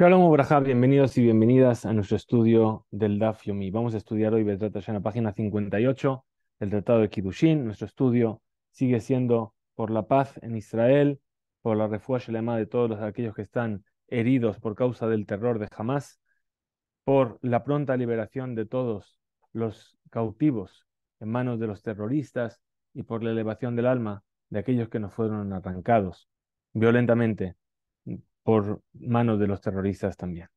Shalom bienvenidos y bienvenidas a nuestro estudio del Daf Yomi. Vamos a estudiar hoy en la página 58 del Tratado de Kiddushin. Nuestro estudio sigue siendo por la paz en Israel, por la refugio de todos los, aquellos que están heridos por causa del terror de Hamas, por la pronta liberación de todos los cautivos en manos de los terroristas y por la elevación del alma de aquellos que nos fueron arrancados violentamente por manos de los terroristas también.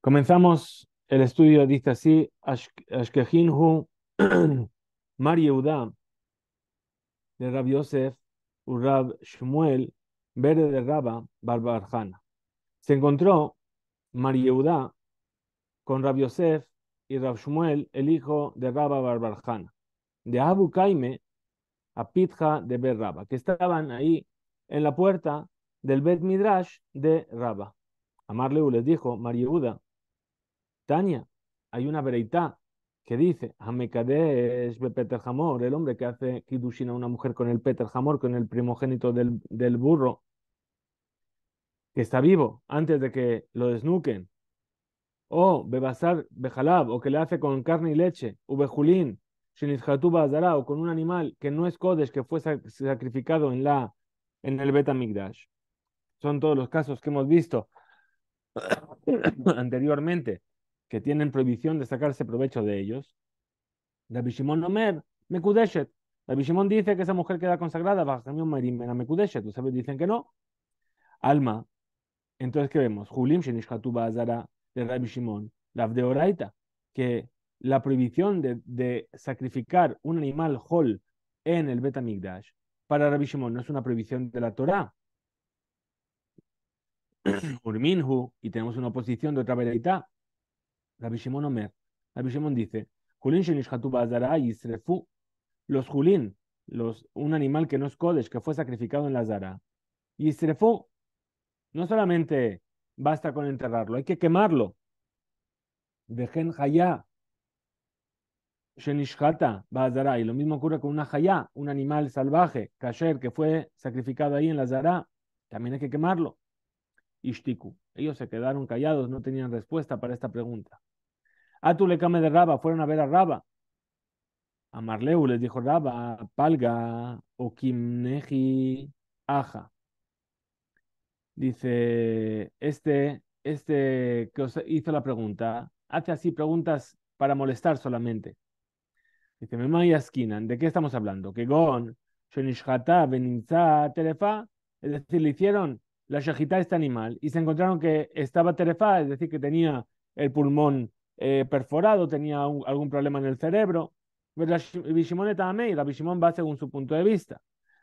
Comenzamos el estudio, dice así, Ashkehinhu Mar Yehuda de Rab Yosef Urab Shmuel Verde de Rabba Barbarjana. Se encontró Mar con Rab Yosef y Rab Shmuel, el hijo de Rabba Barbarjana, de Abu Kaime... a Pitja de Berraba, que estaban ahí en la puerta del Bet Midrash de Raba. Amarleu les dijo, Mariuda, Tania, hay una vereita que dice, es Bepeter Hamor, el hombre que hace Kidushin a una mujer con el Peter Hamor, con el primogénito del, burro, que está vivo antes de que lo desnuquen, o Bebasar Bejalab, o que le hace con carne y leche, Ubejulín, o con un animal que no es Kodesh, que fue sacrificado en, la, en el son todos los casos que hemos visto anteriormente, que tienen prohibición de sacarse provecho de ellos. La Shimon Omer, Mekudeshet. La Shimon dice que esa mujer queda consagrada, Bajamion Marimena Mekudeshet. Ustedes dicen que no. Alma. Entonces, ¿qué vemos? Julim Shenishkatu Azara de Rabbi Shimon, la de Oraita, que la prohibición de, sacrificar un animal hol en el Betamigdash, para Rabbi Shimon no es una prohibición de la Torah, y tenemos una oposición de otra veredita, Rabbi Omer. Rabbi dice, los Julin, los, un animal que no es Kodesh, que fue sacrificado en la Zara, Yisrefu, no solamente basta con enterrarlo, hay que quemarlo. Dejen Hayá, Shenishkata, Bazara, y lo mismo ocurre con una Hayá, un animal salvaje, Kasher, que fue sacrificado ahí en la Zara, también hay que quemarlo. Ellos se quedaron callados, no tenían respuesta para esta pregunta. Atulekame ah, de Raba fueron a ver a Raba. A Marleu les dijo Raba, Palga, Okimneji, Aja. Dice, este, este que os hizo la pregunta, hace así preguntas para molestar solamente. Dice, me Askinan, ¿de qué estamos hablando? Que Gon, Beninza, Telefa, es decir, le hicieron la shogita este animal y se encontraron que estaba terefá, es decir, que tenía el pulmón eh, perforado, tenía algún problema en el cerebro. Pues la Bishimón la va según su punto de vista.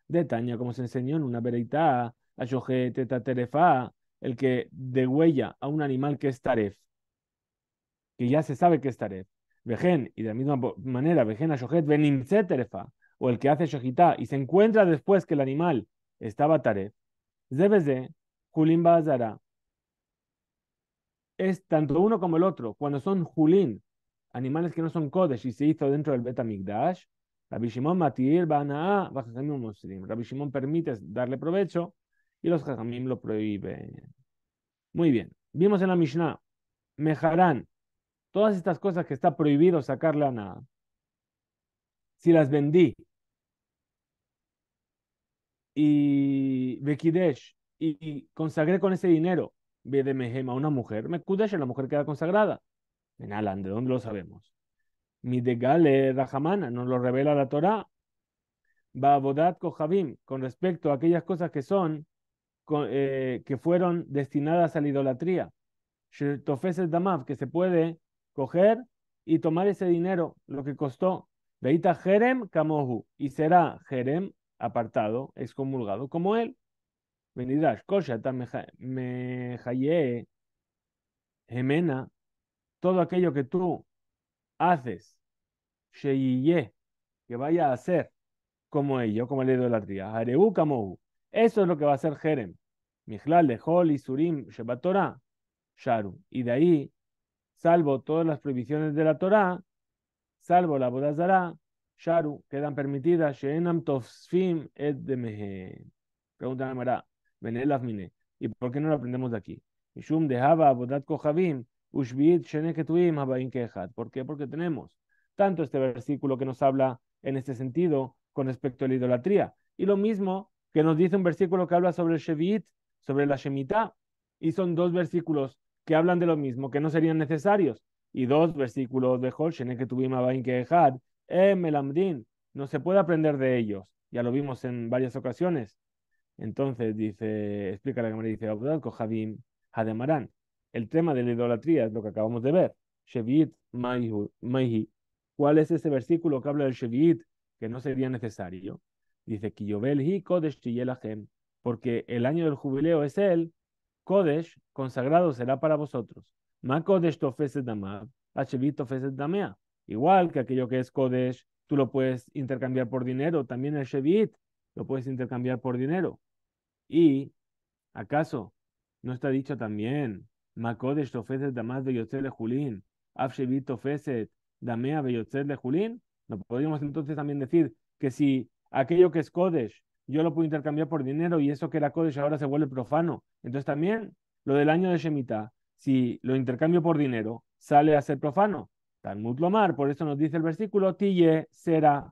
De como se enseñó en una vereitá, la terefá, el que degüella a un animal que es taref, que ya se sabe que es taref. Vejen, y de la misma manera, Vejen a Yojet, terefa, o el que hace shogita, y se encuentra después que el animal estaba taref, Bazara. Es tanto uno como el otro. Cuando son Julín, animales que no son Kodesh, y se hizo dentro del Betamigdash, Rabbi Shimon Matir, Banaa, Bajamim Muslim. Rabbi Shimon permite darle provecho y los Jajamim lo prohíben. Muy bien. Vimos en la Mishnah, Mejarán, todas estas cosas que está prohibido sacarle a nada. Si las vendí y Bekidesh y, consagré con ese dinero a una mujer, Mekudesh, la mujer queda consagrada. En alán ¿de dónde lo sabemos? Midegale Rahamana nos lo revela la Torah. Babodat Kohabim, con respecto a aquellas cosas que son, eh, que fueron destinadas a la idolatría. el Damav, que se puede coger y tomar ese dinero, lo que costó. Veita Jerem Kamohu, y será Jerem apartado, excomulgado como él. Venidas, me Mejaye, Gemena, todo aquello que tú haces, que vaya a hacer como ello, como la idolatría, Hareu eso es lo que va a hacer Jerem, Mijlal, y surim surim Torah, Sharu, y de ahí, salvo todas las prohibiciones de la Torah, salvo la Bodazara, Sharu, quedan permitidas, ¿y por qué no lo aprendemos de aquí? ¿Por qué? Porque tenemos tanto este versículo que nos habla en este sentido con respecto a la idolatría, y lo mismo que nos dice un versículo que habla sobre el Sheviit, sobre la Shemitah, y son dos versículos que hablan de lo mismo, que no serían necesarios, y dos versículos de Hol Sheneketuim abain eh, no se puede aprender de ellos. Ya lo vimos en varias ocasiones. Entonces dice, explica la cámara, dice, Kohadim Hademarán. El tema de la idolatría es lo que acabamos de ver. Shevit Maihi. ¿Cuál es ese versículo que habla del Shevit que no sería necesario? Dice, Kiyobel Kodesh porque el año del jubileo es el Kodesh, consagrado será para vosotros. Ma Kodesh Tofeset Shevit Tofeset Damea. Igual que aquello que es Kodesh, tú lo puedes intercambiar por dinero. También el Shevit lo puedes intercambiar por dinero. Y, ¿acaso no está dicho también? de tofeset de No podríamos entonces también decir que si aquello que es Kodesh, yo lo puedo intercambiar por dinero y eso que era Kodesh ahora se vuelve profano. Entonces también lo del año de Shemitah, si lo intercambio por dinero, sale a ser profano. Talmud Lomar, por eso nos dice el versículo, Tille será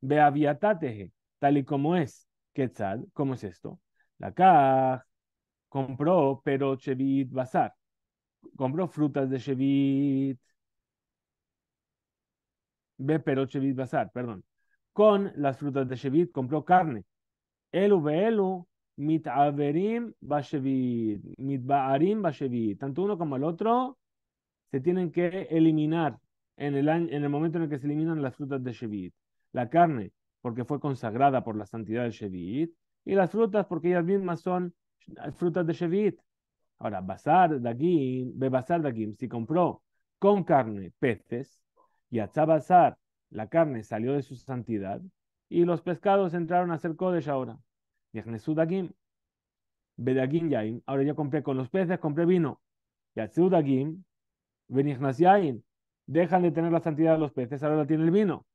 beaviatateje, tal y como es. Quetzal, ¿cómo es esto? La caj compró pero Chevit basar compró frutas de Shevit, ve pero Chevit perdón, con las frutas de Shevit compró carne. Elu mit averim bashevit, baarim bashevit, tanto uno como el otro se tienen que eliminar en el, en el momento en el que se eliminan las frutas de Shevit. La carne, porque fue consagrada por la santidad de Shevit, y las frutas, porque ellas mismas son frutas de Shevit. Ahora, Bazar Dagim, Dagim, si compró con carne peces, y la carne salió de su santidad, y los pescados entraron a ser Kodesh ahora. Dagim, Bedagim Yaim, ahora yo compré con los peces, compré vino. Y Dagim, dejan de tener la santidad de los peces, ahora la tiene el vino.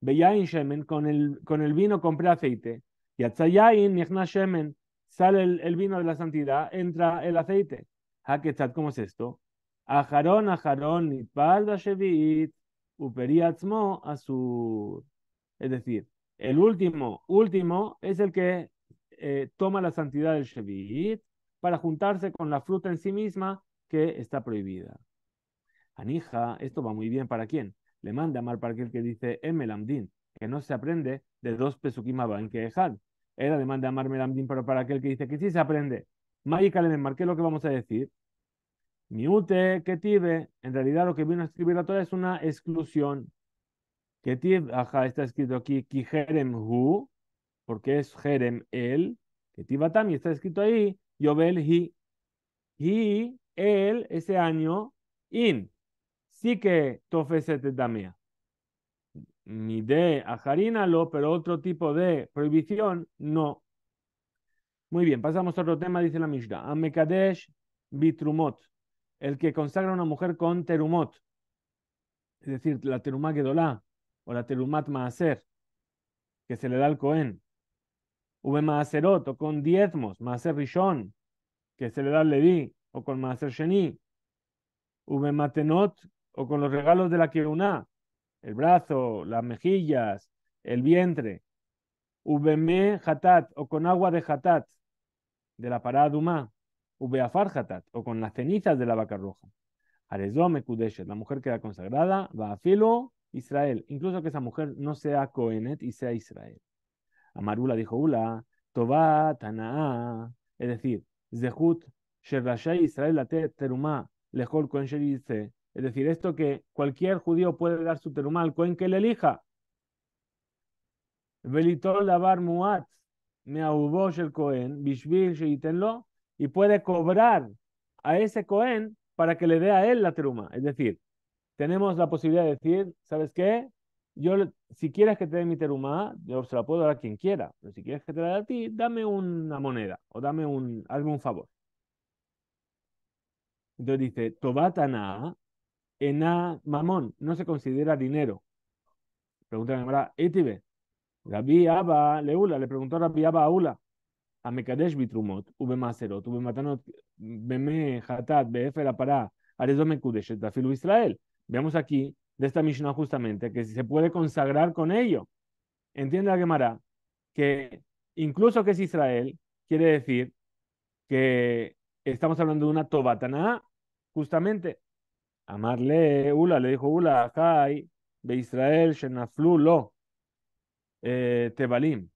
Beyain Shemen, con el, con el vino compré aceite. Y Shemen, sale el, vino de la santidad, entra el aceite. Ah, ¿cómo es esto? shevit, uperiatzmo, Es decir, el último, último, es el que eh, toma la santidad del shevit para juntarse con la fruta en sí misma que está prohibida. Anija, esto va muy bien para quién. Le manda a Mar aquel que dice Emelamdin, que no se aprende de dos pesukim en que Era le manda a Mar Melamdin, pero para aquel que dice que sí se aprende. Mágica le marqué lo que vamos a decir. Miute, tive. en realidad lo que vino a escribir la Torah es una exclusión. tive, ajá, está escrito aquí, jerem Hu, porque es Jerem él. que también está escrito ahí, Yobel Hi. Hi, él, ese año, In sí que tofese damia. Ni de ajarínalo, pero otro tipo de prohibición no. Muy bien, pasamos a otro tema, dice la Mishnah. Amekadesh bitrumot, el que consagra a una mujer con terumot, es decir, la terumá gedolá o la terumat maaser, que se le da al Cohen. Ube maaserot, o con diezmos, maaser rishon, que se le da al Leví, o con maaser sheni. Ube matenot, o con los regalos de la Kiruná, el brazo, las mejillas, el vientre, ubeme hatat o con agua de hatat, de la parada humá, hatat o con las cenizas de la vaca roja. Arezome Kudeshet, la mujer queda consagrada, va a filo Israel, incluso que esa mujer no sea Cohenet y sea Israel. Amarula dijo Ula, Toba Tanaa, es decir, Zehut, Sherrashai Israel la Terumá, Lejol Cohen dice, es decir, esto que cualquier judío puede dar su terumá al que le elija. el y puede cobrar a ese Cohen para que le dé a él la teruma. Es decir, tenemos la posibilidad de decir, ¿sabes qué? Yo, si quieres que te dé mi teruma, yo se la puedo dar a quien quiera, pero si quieres que te la dé a ti, dame una moneda o dame un, hazme un favor. Entonces dice, Tobatana, en a mamón, no se considera dinero. Pregunta la Gemara, Etibe. Rabbi Abba Leula le preguntó a Rabbi Abba Aula. A Mekadesh Bitrumot, Ube Maserot, Ube Matanot, Beme Hatat, Beefer Apará, Arezome Kudeshet, Dafilu Israel. Veamos aquí, de esta Mishnah justamente, que se puede consagrar con ello. Entiende la Gemara que incluso que es Israel, quiere decir que estamos hablando de una Tobatana, justamente Amarle, Ula, le dijo, Ula, acá de Israel, Shenaflu, Lo, eh, Tebalim.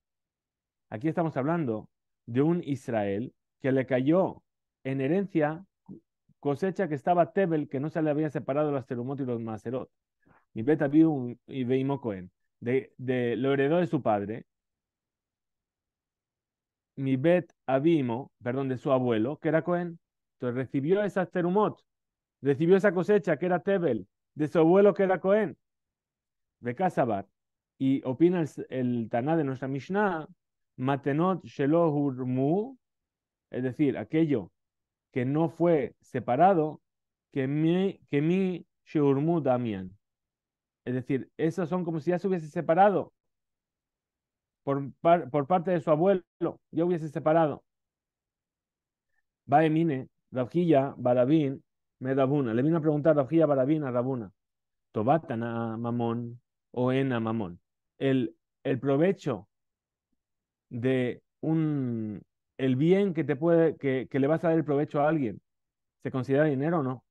Aquí estamos hablando de un Israel que le cayó en herencia cosecha que estaba Tebel, que no se le había separado los Terumot y los Maserot. bet bet y cohen De, de, lo heredó de su padre, mi bet Abimo, perdón, de su abuelo, que era Cohen. Entonces recibió esas terumot recibió esa cosecha que era Tebel, de su abuelo que era Cohen, de casabar Y opina el, Taná de nuestra Mishnah, Matenot Shelohurmu, es decir, aquello que no fue separado, que mi, que mi Damian. Es decir, esos son como si ya se hubiese separado por, por parte de su abuelo, ya hubiese separado. Baemine, Rabjilla, Barabín, Medabuna. Le vino a preguntar a para Barabina a Rabuna. Tobatana mamón o ena mamón. El, el provecho de un el bien que te puede, que, que le vas a dar el provecho a alguien, ¿se considera dinero o no?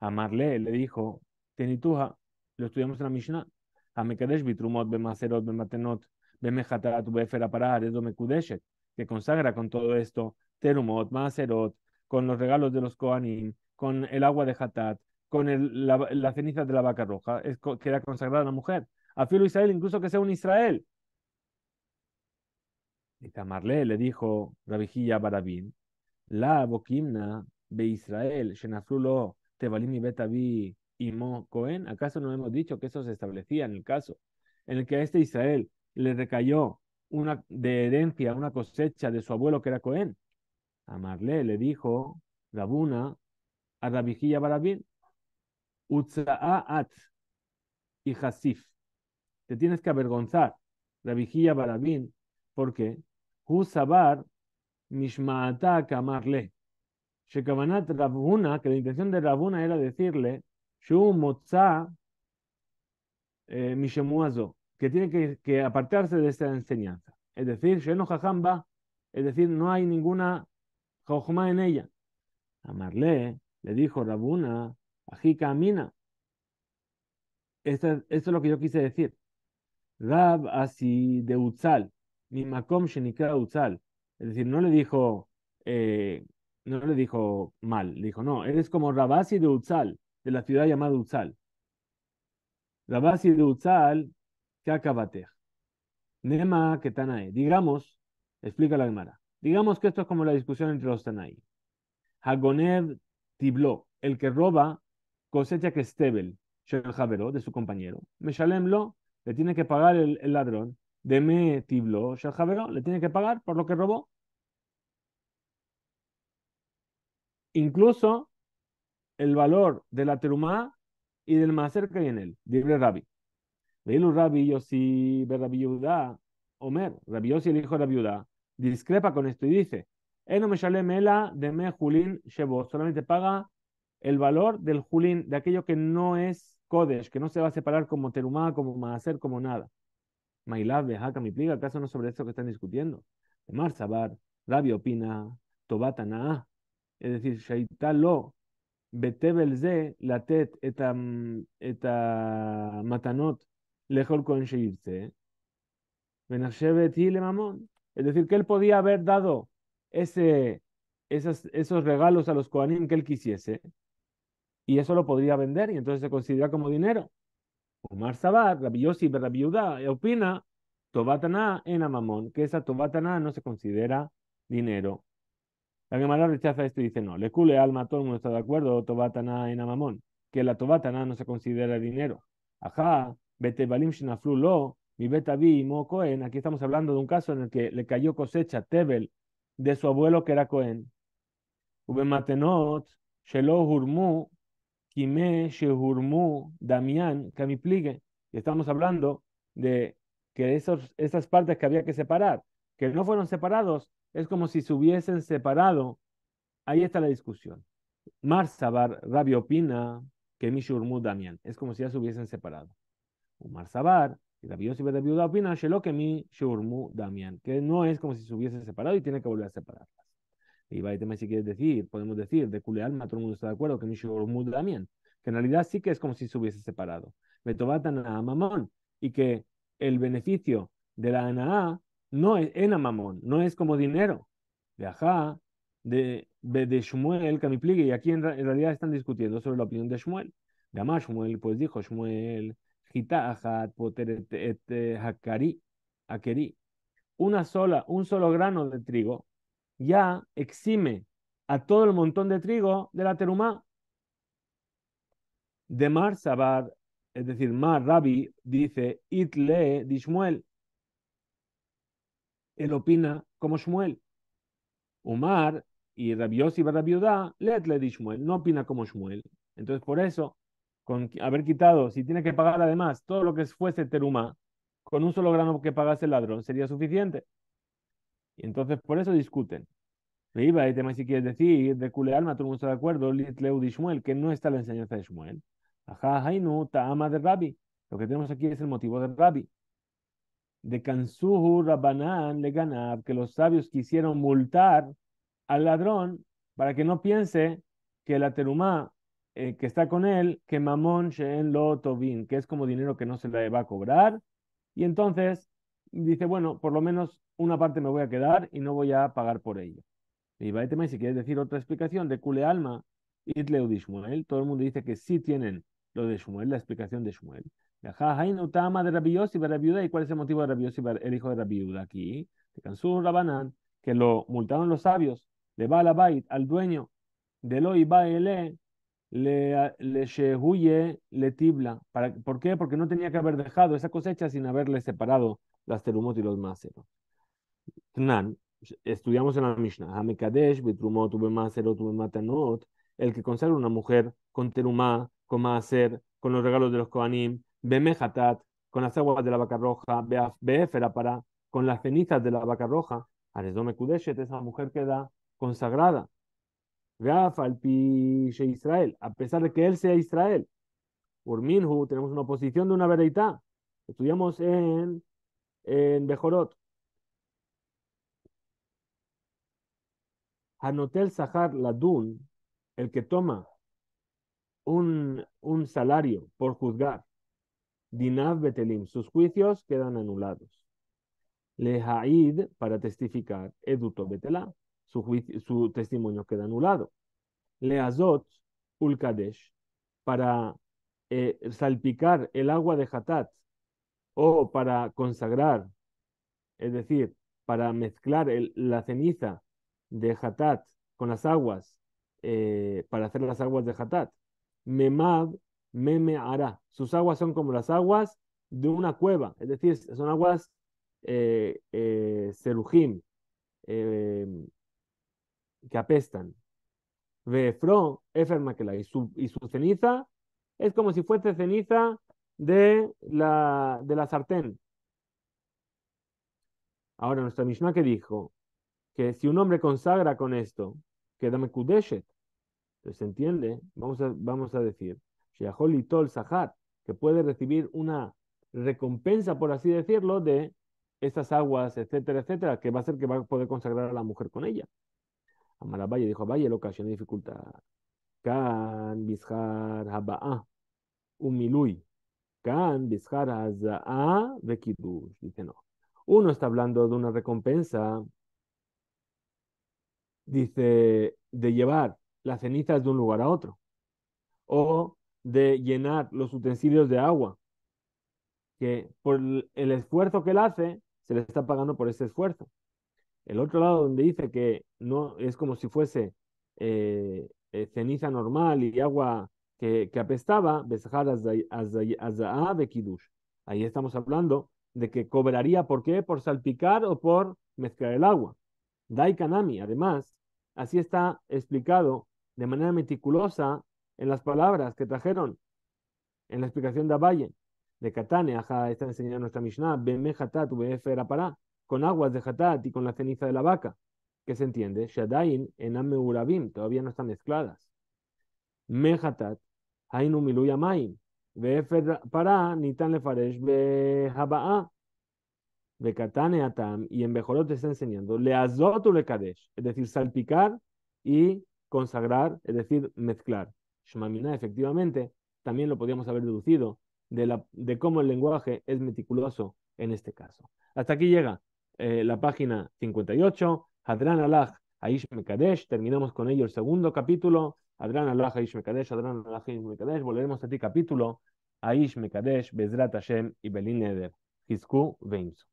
A Marle le dijo, Tenituja, lo estudiamos en la Mishnah, a Mekadesh Bitrumot, Bemacerot, Bematenot, Bemehatarat, Beferaparar, Edo Mekudeshet, que consagra con todo esto, Terumot, Maserot, con los regalos de los Koanim, con el agua de Hatat, con el, la, ceniza de la vaca roja, es, que era consagrada a la mujer. A Filo Israel, incluso que sea un Israel. Y Tamarle le dijo Rabijilla Barabín, la boquimna de Israel, Shenaflulo, Tebalim y Betaví y Mo Cohen, ¿acaso no hemos dicho que eso se establecía en el caso en el que a este Israel le recayó una, de herencia una cosecha de su abuelo que era Cohen? Amarle le dijo Rabuna, a Rabijilla Barabín, Utsaat y Hasif. Te tienes que avergonzar, Rabijilla Barabín, porque Husabar Mishmaata Kamarle. Shekabanat Rabuna, que la intención de Rabuna era decirle, Shu eh, Mishemuazo, que tiene que, que, apartarse de esta enseñanza. Es decir, Sheno Jajamba, es decir, no hay ninguna Jojma en ella. Amarle, le dijo Rabuna, Ajica Mina. Esto, es lo que yo quise decir. Rab así de utsal ni Makom Shenikra utsal Es decir, no le dijo, eh, no le dijo mal, le dijo, no, eres como Rabasi de utsal de la ciudad llamada utsal Rabasi de Utsal, Kakabatej. Nema Ketanae. Digamos, explica la Gemara. Digamos que esto es como la discusión entre los Tanaí. Hagonev Tibló, el que roba cosecha que estebel, javero de su compañero. Mechalemlo, le tiene que pagar el, ladrón. Deme Tibló, javero le tiene que pagar por lo que robó. Incluso el valor de la terumá y del maser que hay en él, libre Rabbi. Veilu Rabbi Yossi, Rabbi Yudá, Omer, Rabbi Yossi, el hijo de Rabbi discrepa con esto y dice, no me mela de Solamente paga el valor del Julín, de aquello que no es Kodesh, que no se va a separar como Terumá, como Maaser, como nada. Mailab, jaca mi pliga, ¿acaso no sobre esto que están discutiendo? Mar Sabar, Rabi opina, Tobatana, es decir, Shaitalo, Betebelze, Latet, Eta, mm, eta Matanot, Lejol con Es decir, que él podía haber dado ese, esas, esos regalos a los Koanim que él quisiese y eso lo podría vender y entonces se considera como dinero. Omar Sabat, Rabbi Yossi, Rabbi eh, opina Tobataná en Amamón, que esa Tobataná no se considera dinero. La Gemara rechaza esto y dice, no, le cule alma, todo el mundo está de acuerdo, Tobataná en Amamón, que la Tobataná no se considera dinero. Ajá, vete Shinaflu lo, mi vi Mo koen, aquí estamos hablando de un caso en el que le cayó cosecha Tebel de su abuelo que era Cohen. Ubematenot, Shelo Hurmu, Kime Shehurmu, Damián, Kamipligue. Y estamos hablando de que esos, esas partes que había que separar, que no fueron separados, es como si se hubiesen separado. Ahí está la discusión. Marzabar, rabi opina que Mishurmu, Damián. Es como si ya se hubiesen separado. Mar Sabar, Rabbi Damian, que no es como si se hubiese separado y tiene que volver a separarlas. Y Baitema si quieres decir, podemos decir, de Kule Alma, todo el mundo está de acuerdo, que mi Shurmu que en realidad sí que es como si se hubiese separado. Betobatan a Mamón, y que el beneficio de la Anaa no es en no es como dinero. De Ajá, de, de Shmuel, Kamipligue, y aquí en, realidad están discutiendo sobre la opinión de Shmuel. De Amá, Shmuel, pues dijo Shmuel, pues, Una sola, un solo grano de trigo ya exime a todo el montón de trigo de la terumá. De Mar es decir, Mar Rabbi, dice, Itle di Shmuel. Él opina como Shmuel. Umar y Rabiosi y Rabiudá, Letle di Shmuel, no opina como Shmuel. Entonces, por eso, con haber quitado, si tiene que pagar además todo lo que fuese teruma, con un solo grano que pagase el ladrón, sería suficiente. Y entonces por eso discuten. Iba, y tema si quieres decir, de cule Alma, todo el mundo está de acuerdo, que no está la enseñanza de Shmuel. Ajá, Ta'ama de Rabbi. Lo que tenemos aquí es el motivo de Rabbi. De Kansuhu Rabbanan le ganab, que los sabios quisieron multar al ladrón para que no piense que la terumá eh, que está con él, que mamón sheen lo tobin, que es como dinero que no se le va a cobrar. Y entonces dice, bueno, por lo menos una parte me voy a quedar y no voy a pagar por ello. Y si quieres decir otra explicación de Kule Alma, Itleu de todo el mundo dice que sí tienen lo de Shmuel, la explicación de Shmuel. de ¿y cuál es el motivo de Rabiosi, el hijo de Rabiyuda aquí? De Kansur Rabanán, que lo multaron los sabios, le va la al dueño de lo y le, le shehuye, le tibla. ¿Por qué? Porque no tenía que haber dejado esa cosecha sin haberle separado las terumot y los maceros. Tnan, estudiamos en la Mishnah, ah, el que consagra una mujer con terumá, con Maser, con los regalos de los Kohanim, Bemejatat, con las aguas de la vaca roja, para, con las cenizas de la vaca roja, Aresdome esa mujer queda consagrada. Israel, a pesar de que él sea Israel. Urminhu tenemos una posición de una verdad. Estudiamos en, en Bejorot. Hanotel Sahar Ladun, el que toma un, un salario por juzgar, Dinav Betelim, sus juicios quedan anulados. Lehaid, para testificar, Eduto Betelá, su, testimonio queda anulado. Leazot Ulkadesh, para eh, salpicar el agua de Hatat o para consagrar, es decir, para mezclar la ceniza de Hatat con las aguas, eh, para hacer las aguas de Hatat. Memad Meme hará. Sus aguas son como las aguas de una cueva, es decir, son aguas eh, eh serujim, que apestan. y su, y su ceniza es como si fuese ceniza de la, de la sartén. Ahora, nuestra Mishnah que dijo que si un hombre consagra con esto, que dame kudeshet, se entiende, vamos a, vamos a decir, que puede recibir una recompensa, por así decirlo, de estas aguas, etcétera, etcétera, que va a ser que va a poder consagrar a la mujer con ella. Amar dijo vaya Valle, ocasión de dificultad. Kan bizhar umilui. Kan bizhar Dice no. Uno está hablando de una recompensa, dice, de llevar las cenizas de un lugar a otro. O de llenar los utensilios de agua. Que por el esfuerzo que él hace, se le está pagando por ese esfuerzo. El otro lado donde dice que no es como si fuese eh, eh, ceniza normal y agua que, que apestaba, ahí estamos hablando de que cobraría, ¿por qué? Por salpicar o por mezclar el agua. kanami además, así está explicado de manera meticulosa en las palabras que trajeron en la explicación de Abaye, de Katane, ajá, está enseñando nuestra Mishnah, Bemejatat, para con aguas de Hatat y con la ceniza de la vaca. ¿Qué se entiende? Shadain en Ameurabim, todavía no están mezcladas. Me Hatat, Hainu para Nitan Lefaresh Behaba'a, e y en Bejorot está enseñando, Leazotu Lekadesh, es decir, salpicar y consagrar, es decir, mezclar. Shmamina, efectivamente, también lo podríamos haber deducido de, la, de cómo el lenguaje es meticuloso en este caso. Hasta aquí llega eh, la página 58, Hadran Alaj Aish Mekadesh, terminamos con ello el segundo capítulo, Hadran Alaj Aish Mekadesh, Hadran Alaj Aish Mekadesh, volveremos a este capítulo, Aish Mekadesh, Bezrat Hashem y Belin Eder, Hizku Veimsu.